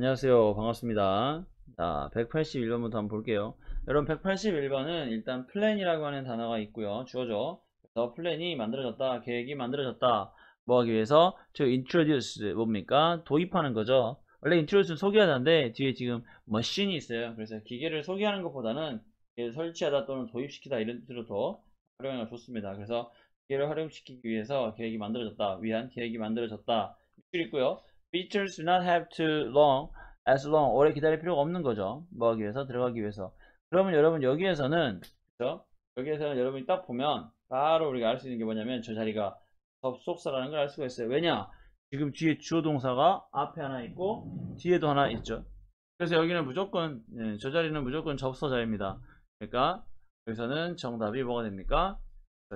안녕하세요. 반갑습니다. 자, 181번부터 한번 볼게요. 여러분, 181번은 일단 플랜이라고 하는 단어가 있고요. 주어죠. 그래서 플랜이 만들어졌다. 계획이 만들어졌다. 뭐 하기 위해서 to introduce 뭡니까? 도입하는 거죠. 원래 introduce는 소개하는데 뒤에 지금 머신이 있어요. 그래서 기계를 소개하는 것보다는 설치하다 또는 도입시키다 이런 뜻으로 더 활용하기가 좋습니다. 그래서 기계를 활용시키기 위해서 계획이 만들어졌다. 위한 계획이 만들어졌다. 이렇게 있고요. features do not have to long as long 오래 기다릴 필요가 없는 거죠 뭐 하기 위해서 들어가기 위해서 그러면 여러분 여기에서는 그죠 여기에서는 여러분이 딱 보면 바로 우리가 알 수 있는 게 뭐냐면 저 자리가 접속사라는 걸 알 수가 있어요 왜냐 지금 뒤에 주어 동사가 앞에 하나 있고 뒤에도 하나 있죠 그래서 여기는 무조건 예, 저 자리는 무조건 접속사입니다 그러니까 여기서는 정답이 뭐가 됩니까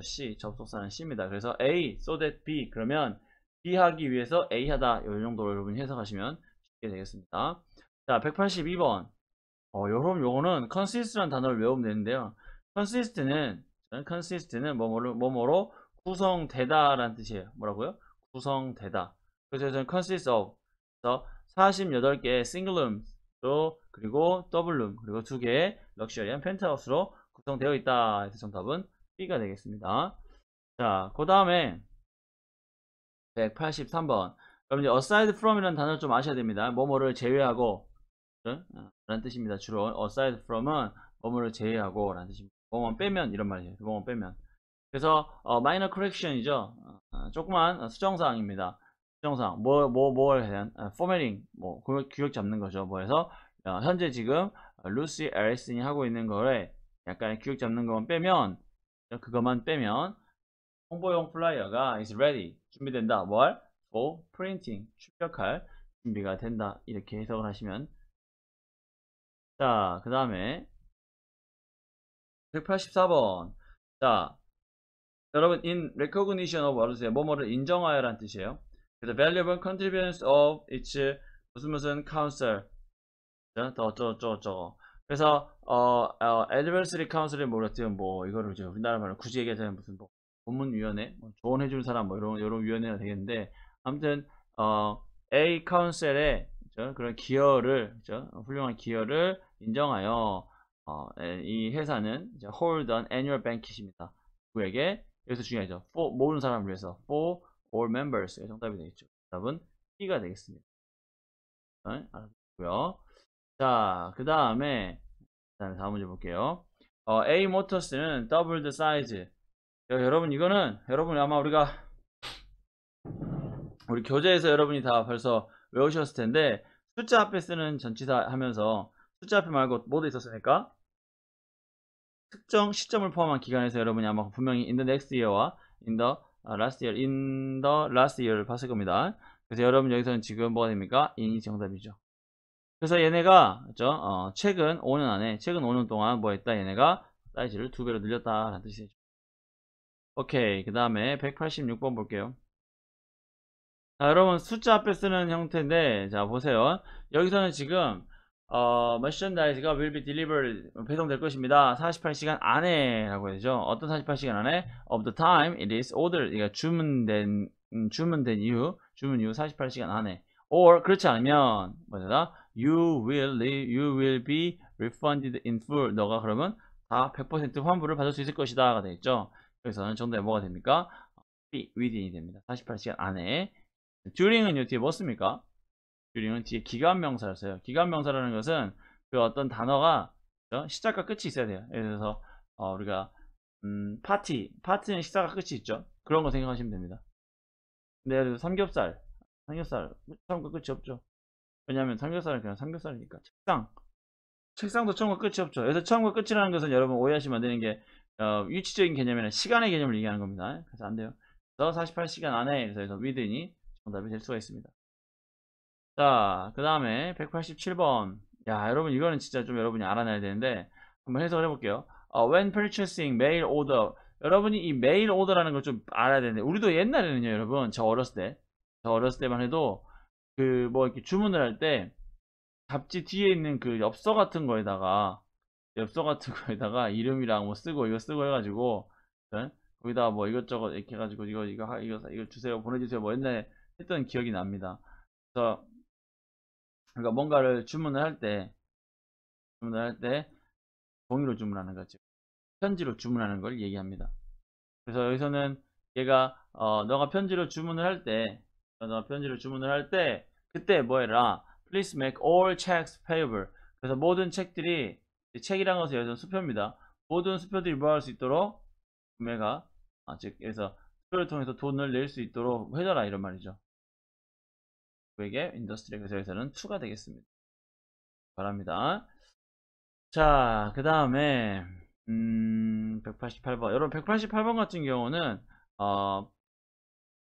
C 접속사는 C입니다 그래서 A so that B 그러면 B 하기 위해서 A 하다 이 정도로 여러분 해석하시면 쉽게 되겠습니다. 자 182번 어, 여러분 요거는 consist란 단어를 외우면 되는데요. consist는 consist는 뭐뭐로 뭐뭐로 구성되다라는 뜻이에요. 뭐라고요? 구성되다. 그래서 저는 consist of 그래서 48개의 single room 그리고 double room 그리고 두 개의 l u x 럭셔리한 펜트하우스로 구성되어 있다. 그래서 정답은 B가 되겠습니다. 자, 그 다음에 183번. 그럼 이제 aside from이라는 단어를 좀 아셔야 됩니다. 뭐뭐를 제외하고 어, 라는 뜻입니다. 주로 aside from은 뭐뭐를 제외하고 라는 뜻입니다. 뭐뭐 빼면 이런 말이에요. 뭐뭐 빼면. 그래서 어, minor correction이죠. 어, 조그만 수정사항입니다. 수정사항. 뭐, 뭐, 뭘 해한 어, formatting. 뭐 규격, 규격 잡는 거죠. 뭐해서 어, 현재 지금 루시 어, 에리슨이 하고 있는 거를 약간 규격 잡는 것만 빼면 그것만 빼면 홍보용 플라이어가 is ready 준비된다 뭘? for printing 출력할 준비가 된다 이렇게 해석을 하시면 자 그 다음에 184번 자 여러분 in recognition of 말해주세요 뭐뭐를 인정하여 라는 뜻이에요 그래서 valuable contributions of its 무슨 무슨 council 어쩌고저쩌고 그래서 어, 어 adversary council이 뭐랬든 뭐 이거를 이제 우리나라 말로 굳이 얘기하자면 무슨 뭐 본문위원회 뭐 조언해 줄 사람 뭐 이런 이런 위원회가 되겠는데 아무튼 어, A 카운셀의 그렇죠? 그런 기여를 그렇죠? 훌륭한 기여를 인정하여 어, 이 회사는 이제 hold o n annual bankit입니다. 누구에게 여기서 중요하죠. for 모든 사람을 위해서 for all members 정답이 되겠죠. 정 답은 B가 되겠습니다. 네, 알았고요. 자, 그 다음에 그 다음에 다음 문제 볼게요. 어, A 모터스는 double the size 여러분 이거는 여러분 아마 우리가 우리 교재에서 여러분이 다 벌써 외우셨을 텐데 숫자 앞에 쓰는 전치사 하면서 숫자 앞에 말고 뭐도 있었으니까 특정 시점을 포함한 기간에서 여러분이 아마 분명히 in the next year와 in the 아, last year, in the last year를 봤을 겁니다. 그래서 여러분 여기서는 지금 뭐가 됩니까? in이 정답이죠. 그래서 얘네가 그렇죠? 어, 최근 5년 안에 최근 5년 동안 뭐 했다 얘네가 사이즈를 두 배로 늘렸다라는 뜻이죠. 오케이 그 다음에 186번 볼게요 자 여러분 숫자 앞에 쓰는 형태인데 자 보세요 여기서는 지금 어, m e r c h 가 will be delivered 배송될 것입니다 48시간 안에 라고 해야죠 어떤 48시간 안에 of the time it is ordered 그러니까 주문된 음, 주문된 이후 주문 이후 48시간 안에 or 그렇지 않으면 뭐다 you will you will be refunded in full 너가 그러면 다 100% 환불을 받을 수 있을 것이다 가 되겠죠 여기서는 정답이 뭐가 됩니까? B, 어, within이 됩니다. 48시간 안에. during은요, 뒤에 뭐 씁니까? during은 뒤에 기간 명사를 써요. 기간 명사라는 것은 그 어떤 단어가 시작과 끝이 있어야 돼요. 예를 들어서 어, 우리가 음, 파티, 파티는 식사가 끝이 있죠. 그런 거 생각하시면 됩니다. 근데 예를 들어 삼겹살, 삼겹살, 처음과 끝이 없죠. 왜냐하면 삼겹살은 그냥 삼겹살이니까. 책상, 책상도 처음과 끝이 없죠. 여기서 처음과 끝이라는 것은 여러분 오해하시면 안 되는 게 어, 위치적인 개념이나 시간의 개념을 얘기하는 겁니다. 그래서 안 돼요. 그 48시간 안에 그래서 위드 t 이 정답이 될 수가 있습니다. 자, 그 다음에 187번. 야, 여러분 이거는 진짜 좀 여러분이 알아내야 되는데 한번 해석을 해볼게요. 어, when purchasing mail order. 여러분이 이 메일 오더라는 걸 좀 알아야 되는데 우리도 옛날에는요, 여러분 저 어렸을 때, 저 어렸을 때만 해도 그 뭐 이렇게 주문을 할 때 잡지 뒤에 있는 그 엽서 같은 거에다가 엽서 같은 거에다가 이름이랑 뭐 쓰고 이거 쓰고 해가지고 예? 거기다 뭐 이것저것 이렇게 해가지고 이거 이거 이거 이거 주세요 보내주세요 뭐 옛날에 했던 기억이 납니다. 그래서 그러니까 뭔가를 주문을 할 때 주문을 할 때 종이로 주문하는 거죠. 편지로 주문하는 걸 얘기합니다. 그래서 여기서는 얘가 어, 너가 편지로 주문을 할 때 너가 편지로 주문을 할 때 그때 뭐 해라 please make all checks payable 그래서 모든 책들이 책이란 것은 여전 수표입니다. 모든 수표들이 뭐할 수 있도록 구매가 아, 즉 그래서 수표를 통해서 돈을 낼 수 있도록 해줘라 이런 말이죠. 그에게 인더스트리 그래에서는 2가 되겠습니다. 바랍니다. 자, 그 다음에 음, 188번. 여러분 188번 같은 경우는 어,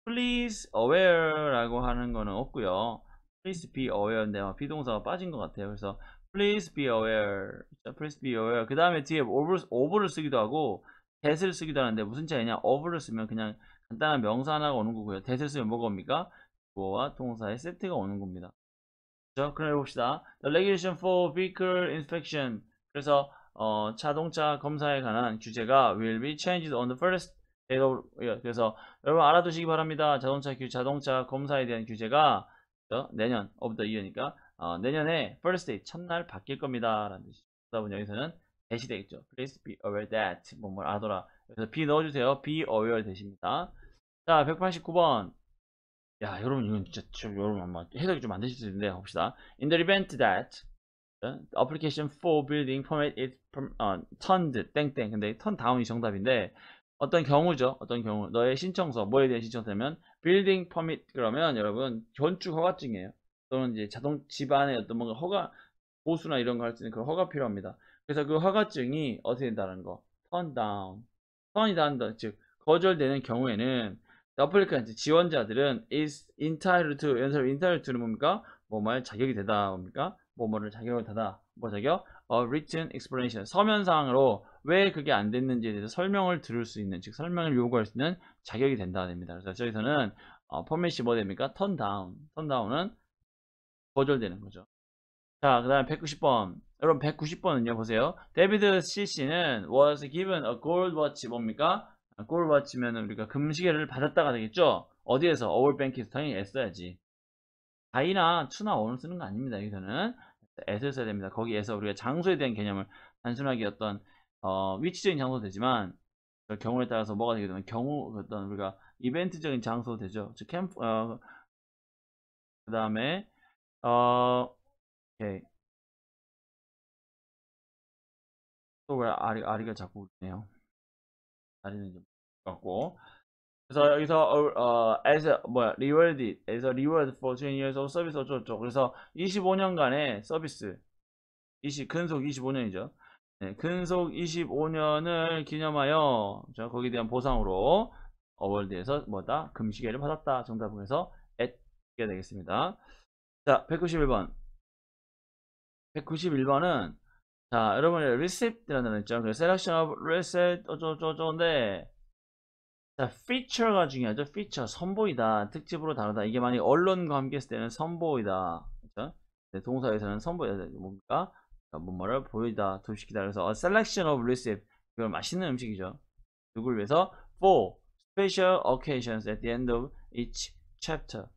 please aware라고 하는 거는 없고요. please be aware인데 비동사가 빠진 것 같아요. 그래서 Please be aware. Please be aware. 그 다음에 뒤에 over, over를 쓰기도 하고 that을 쓰기도 하는데 무슨 차이냐? over를 쓰면 그냥 간단한 명사 하나가 오는 거고요. that을 쓰면 뭐가 옵니까? 주어와 동사의 세트가 오는 겁니다. 그죠? 그럼 해봅시다. The regulation for vehicle inspection. 그래서 어, 자동차 검사에 관한 규제가 will be changed on the first day of, 예, 그래서 여러분 알아두시기 바랍니다. 자동차, 자동차 검사에 대한 규제가 그렇죠? 내년 of the year니까 어, 내년에 first day 첫날 바뀔 겁니다. 라는 뜻이죠. 그다 보면 여기서는 대시 되겠죠. Please be aware that 뭐뭘 알아더라 그래서 be 넣어주세요. be aware 대시니다 자, 189번. 야, 여러분 이건 진짜 지 여러분 아마 해석이 좀 안 되실 수 있는데 봅시다. In the event that the 어, application for building permit is uh, turned 땡땡. 근데 turn down이 정답인데 어떤 경우죠? 어떤 경우 너의 신청서 뭐에 대한 신청서면 building permit 그러면 여러분 건축 허가증이에요. 또는 이제 자동 집안의 어떤 뭔가 허가 보수나 이런 거할수 있는 그런 허가 필요합니다. 그래서 그 허가증이 어떻게 된다는 거 turn down 턴이 닿는다 즉 거절되는 경우에는 어플리칸트 지원자들은 is entitled to 연설 entitled to는 뭡니까? 뭐뭐의 자격이 되다 뭡니까? 뭐뭐를 자격을 다다 뭐 자격? a written explanation 서면상으로 왜 그게 안 됐는지에 대해서 설명을 들을 수 있는 즉 설명을 요구할 수 있는 자격이 된다 됩니다 그래서 저기서는 어, 퍼밋이 뭐 됩니까? 턴 다운 턴 다운은 거절되는 거죠. 자, 그 다음에 190번. 여러분, 190번은요, 보세요. 데비드 CC는 was given a gold watch 뭡니까? 아, gold watch면 우리가 금시계를 받았다가 되겠죠? 어디에서? 어울 뱅키에 s 당연히 S 써야지. 다이나 투나 원을 쓰는 거 아닙니다, 여기서는. S를 써야 됩니다. 거기에서 우리가 장소에 대한 개념을 단순하게 어떤, 어, 위치적인 장소도 되지만, 그 경우에 따라서 뭐가 되게 되면 경우, 어떤 우리가 이벤트적인 장소 되죠. 즉, 캠프, 어, 그 다음에 어, 오케이. 네. 또왜 아리, 아리가 자꾸 울리네요. 아리는 좀 같고. 그래서 여기서 어, as a, 뭐야 rewarded as a reward for 20 years of service 어쩌죠 그래서 25년간의 서비스 20 근속 25년이죠 네, 근속 25년을 기념하여 자, 거기에 대한 보상으로 어월드에서 뭐다 금시계를 받았다 정답 보해서 a t 게 되겠습니다 자, 191번. 191번은 자, 여러분의 receipt라는 단어 있죠. 그 selection of r e c e t 어쩌고저쩌고인데 자, feature가 중요하죠. feature, 선보이다. 특집으로 다르다 이게 만약 언론과 함께 했을 때는 선보이다. 그렇죠? 동사에서는 선보이다. 네, 뭡니까? 뭔가을 보이다. 도시키다. 그래서 a selection of receipt. 이건 맛있는 음식이죠. 누굴 위해서? for special occasions at the end of each chapter.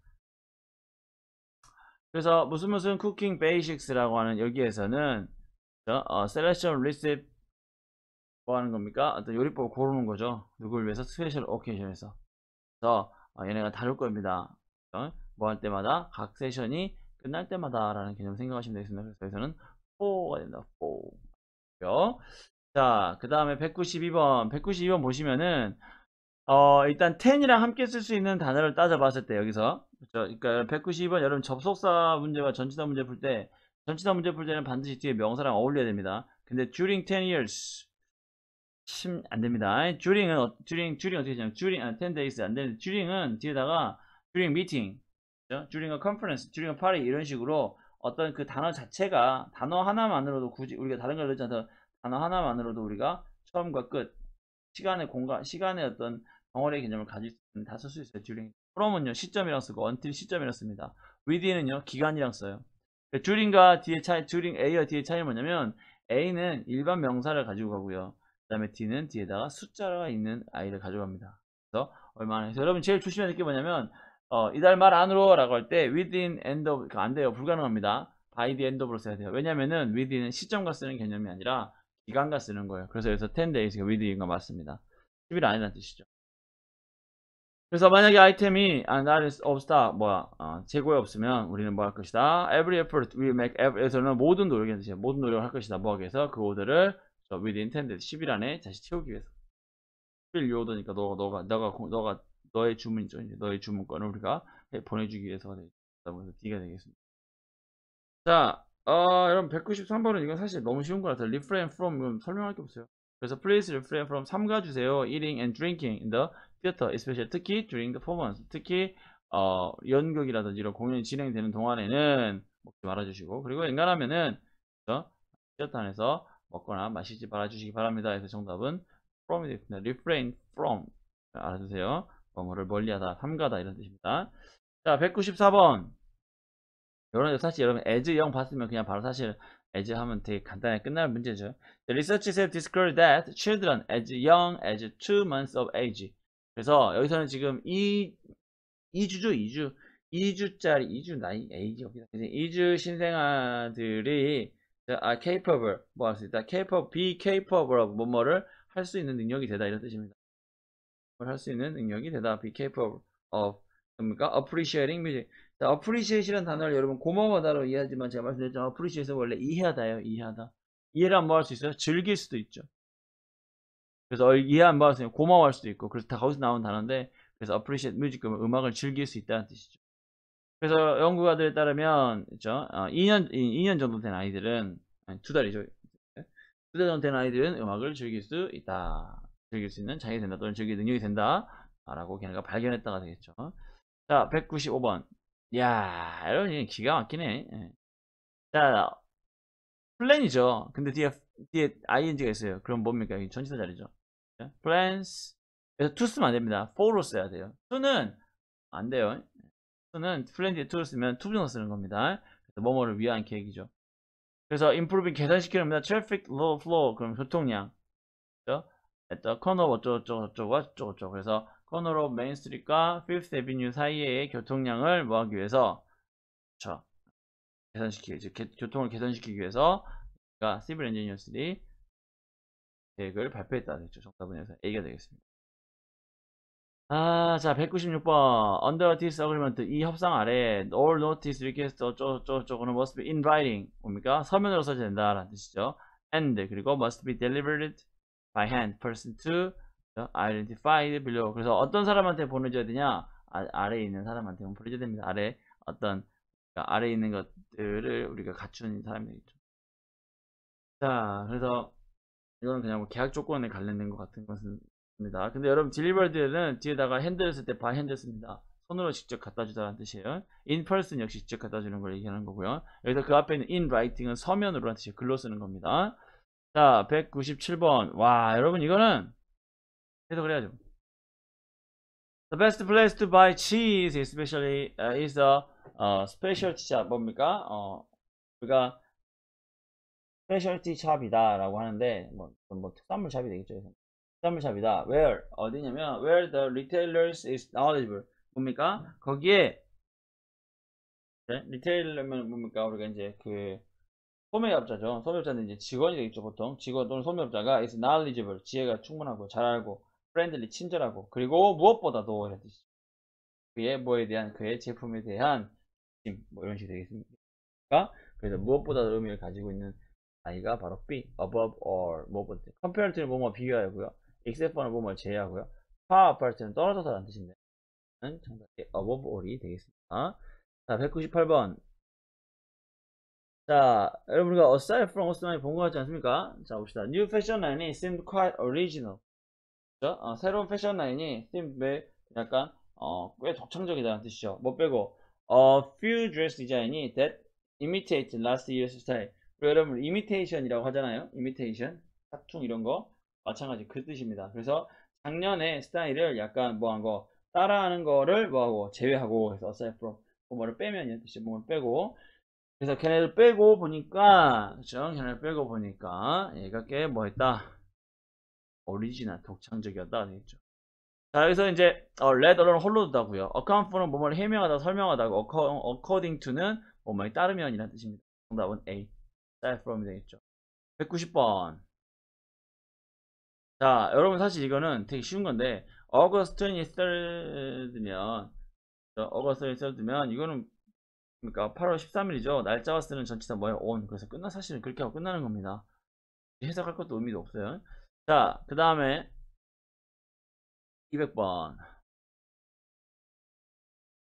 그래서 무슨 무슨 쿠킹 베이식스라고 하는 여기에서는 어, 셀렉션 리셉 뭐 하는 겁니까? 어떤 요리법을 고르는 거죠. 누구를 위해서 스페셜 오케이션에서. 그래서 어, 얘네가 다룰 겁니다. 어, 뭐할 때마다 각 세션이 끝날 때마다 라는 개념 생각하시면 되겠습니다. 그래서 여기서는 4가 된다. 4. 자, 그 다음에 192번. 192번 보시면은 어, 일단 10이랑 함께 쓸 수 있는 단어를 따져봤을 때 여기서 그렇죠? 그러니까 192번 여러분 접속사 문제와 전치사 문제 풀 때 전치사 문제 풀 때는 반드시 뒤에 명사랑 어울려야 됩니다. 근데 during 10 years 심, 안 됩니다. during은 어, during during 어떻게 되냐면 during 아, 10 days 안 되는데 during은 뒤에다가 during meeting, 그렇죠? during a conference, during a party 이런 식으로 어떤 그 단어 자체가 단어 하나만으로도 굳이 우리가 다른 걸 넣지 않아서 단어 하나만으로도 우리가 처음과 끝 시간의 공간 시간의 어떤 방어의 리 개념을 가질 수 있는 다쓸 수 있어요. during. from은요 시점이랑 쓰고 until 시점이랑 씁니다. within은요 기간이랑 써요. during과 그러니까 뒤에 차이, during a와 뒤에 차이 뭐냐면 a는 일반 명사를 가지고 가고요. 그 다음에 d는 뒤에다가 숫자가 있는 아이를 가져갑니다. 그래서 얼마나 해서 여러분 제일 조심해야 될 게 뭐냐면 어, 이달 말 안으로 라고 할 때 within end of 그러니까 안 돼요 불가능합니다 by the end of로 써야 돼요 왜냐면은 within은 시점과 쓰는 개념이 아니라 기간과 쓰는 거예요 그래서 여기서 10 days가 그러니까 within과 맞습니다 10일 아니라는 뜻이죠 그래서 만약에 아이템이 아, that is 없다 뭐야 아, 재고에 없으면 우리는 뭐 할 것이다 every effort we make 에서는 모든 노력이 뜻이요 모든 노력을 할 것이다 뭐하기 위해서 그 오더를 with intended 10일 안에 다시 채우기 위해서 10일 요오더니까 너, 너가 너가 너가 너의 주문이죠 이제 너의 주문권을 우리가 보내주기 위해서가 되겠다 그래서 D가 되겠습니다 자 어, 여러분 193번은 이건 사실 너무 쉬운 것 같아요 refrain from 설명할 게 없어요 그래서 please refrain from 삼가주세요 eating and drinking in the theater, especially 특히 during the performance, 특히 어, 연극이라든지 이런 공연이 진행되는 동안에는 먹지 말아주시고 그리고 인간하면은 그렇죠? theater 안에서 먹거나 마시지 말아주시기 바랍니다. 그래서 정답은 from이 되겠습니다. refrain from 알아두세요. 뭐뭐를 멀리하다, 삼가다 이런 뜻입니다. 자, 194번 여러분 사실 여러분 as 0 봤으면 그냥 바로 사실 as 하면 되게 간단하게 끝날 문제죠. The researchers have discovered that children as young as two months of age 그래서 여기서는 지금 이 2주죠 2주 2주짜리 2주 나이 에이지 여기다 2주 신생아들이 아 capable 뭐 할 수 있다 capable be capable of 뭐뭐를 할 수 있는 능력이 되다 이런 뜻입니다 뭘할수 있는 능력이 되다 be capable of 뭡니까 appreciating music 자 appreciate이란 단어를 여러분 고마워하다로 이해하지만 제가 말씀드렸지만 a p p r e c i a t e 원래 이해하다예요 이해하다 이해를 안뭐할 수 있어요 즐길 수도 있죠 그래서 이해 안 받았으면 고마워할 수도 있고 그래서 다 거기서 나온 단어인데 그래서 appreciate music 그러면 음악을 즐길 수 있다는 뜻이죠. 그래서 연구가들에 따르면 그죠 어, 2년 2년 정도 된 아이들은 아니, 두 달이죠. 두 달 정도 된 아이들은 음악을 즐길 수 있다. 즐길 수 있는 자기 된다 또는 즐길 능력이 된다. 라고 걔네가 발견했다가 되겠죠. 자, 195번. 야, 여러분 이게 기가 막히네. 예. 자, 플랜이죠. 근데 뒤에 뒤에 ing가 있어요. 그럼 뭡니까? 전치사 자리죠. plans 그래서 to 쓰면 안 됩니다. for로 써야 돼요. to는 안 돼요. to는 플랜디 to를 쓰면 to 부정사 쓰는 겁니다. 그래서 뭐뭐를 위한 계획이죠. 그래서 improving 계산시키는 겁니다. traffic l o flow 그럼 교통량 그렇죠? 일단 코너 어쩌고저쩌고 어쩌고저쩌고 그래서 코너로 메인스트리트과 5th Avenue 사이의 교통량을 뭐하기 위해서 그렇죠. 계산시키기 즉 교통을 개선시키기 위해서 그러니까 civil engineer들이 계획을 발표했다. 됐죠. 그렇죠. 정답은 여기서 A가 되겠습니다. 아, 자, 196번. Under this agreement, 이 협상 아래, all notice request, 어쩌고저쩌고는 must be in writing. 뭡니까? 서면으로 써야 된다라는 뜻이죠. and, 그리고 must be delivered by hand, person to, identified below. 그래서 어떤 사람한테 보내줘야 되냐? 아, 래에 있는 사람한테 보내줘야 됩니다. 아래, 어떤, 그러니까 아래에 있는 것들을 우리가 갖춘 사람이겠죠. 자, 그래서, 이거는 그냥 뭐 계약 조건에 관련된 것 같은 것입니다. 근데 여러분 딜리버드는 뒤에다가 핸들 했을 때 바 핸들 씁니다. 손으로 직접 갖다 주다라는 뜻이에요. 인펄슨 역시 직접 갖다 주는 걸 얘기하는 거고요. 여기서 그 앞에 있는 인라이팅은 서면으로라는 뜻이에요. 글로 쓰는 겁니다. 자, 197번. 와, 여러분 이거는 계속 을 해야죠. The best place to buy cheese especially uh, is a uh, specialty shop 아, 뭡니까? 어, 우리가 스페셜티 샵이다 라고 하는데 뭐, 뭐 특산물 샵이 되겠죠 특산물 샵이다 where 어디냐면 where the retailers is knowledgeable 뭡니까 음. 거기에 네? 리테일러면 뭡니까 우리가 이제 그 소매업자죠 소매업자는 이제 직원이 되겠죠 보통 직원 또는 소매업자가 is knowledgeable 지혜가 충분하고 잘 알고 프렌들리 친절하고 그리고 무엇보다도 그의 뭐에 대한 그의 제품에 대한 뭐 이런 식이 되겠습니다 그래서 음. 무엇보다도 의미를 가지고 있는 i가 바로 B, above or 뭐부터 compare to는 뭐뭐 비교하고요. except for는 뭐뭐 제외하고요. far apart는 떨어져서라는 뜻인데 정답이 above or이 되겠습니다. 자, 198번. 자, 여러분 우리가 aside from us 많이 본것 같지 않습니까? 자, 봅시다. New fashion line이 seemed quite original. 그렇죠? 어, 새로운 패션 라인이 seemed 약간 어, 꽤 독창적이다는 뜻이죠. 뭐 빼고 A few dress design이 that imitate last year's style. 여러분 이미테이션이라고 하잖아요 이미테이션 사퉁 이런 거 마찬가지 그 뜻입니다 그래서 작년에 스타일을 약간 뭐 한 거 따라하는 거를 뭐하고 제외하고 해서 aside from 그 뭐를 빼면 이런 뜻이 뭐를 빼고 그래서 걔네를 빼고 보니까 그죠 걔네를 빼고 보니까 얘가 꽤 뭐했다 오리지널 독창적이었다 되겠죠 자 여기서 이제 어, let alone 홀로다고요 account for는 뭐뭐를 해명하다 설명하다고 according to는 뭐뭐에 따르면 이라는 뜻입니다 정답은 A 셀프롬이 되겠죠 190번 자 여러분 사실 이거는 되게 쉬운 건데 August 23면 August 23면 이거는 그러니까 8월 13일이죠 날짜와 쓰는 전치사 뭐예요? on 그래서 끝나 사실은 그렇게 하고 끝나는 겁니다 해석할 것도 의미도 없어요 자 그 다음에 200번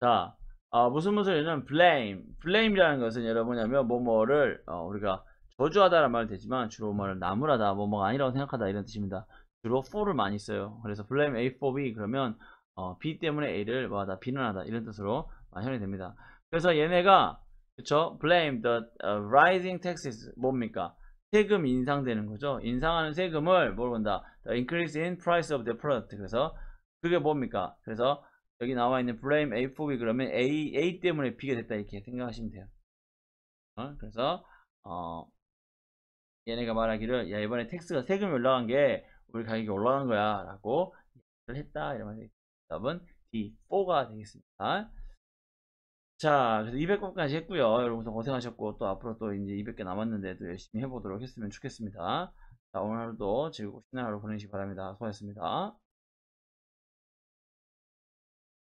자 어, 무슨 무슨 이는 blame. blame이라는 것은 여러분이냐면 뭐뭐를 어, 우리가 저주하다라는 말 되지만 주로 뭐를 나무라다 뭐뭐가 아니라고 생각하다 이런 뜻입니다. 주로 for를 많이 써요. 그래서 blame A for B 그러면 어, B 때문에 A를 뭐하다 비난하다 이런 뜻으로 현이 됩니다. 그래서 얘네가 그쵸 blame the uh, rising taxes 뭡니까? 세금 인상되는 거죠. 인상하는 세금을 모르본다 The increase in price of the product. 그래서 그게 뭡니까? 그래서 여기 나와 있는 b 레임 A 4 o r B 그러면 A, A 때문에 B가 됐다 이렇게 생각하시면 돼요. 어? 그래서 어, 얘네가 말하기를 야 이번에 텍스가 세금이 올라간 게 우리 가격이 올라간 거야 라고 얘기를 했다 이러면 답은 D4가 되겠습니다. 자 그래서 2 0 0번까지 했고요. 여러분들 고생하셨고 또 앞으로 또 이제 200개 남았는데 또 열심히 해보도록 했으면 좋겠습니다. 자 오늘도 하루 즐겁고 신나는 하루 보내시기 바랍니다. 수고하셨습니다.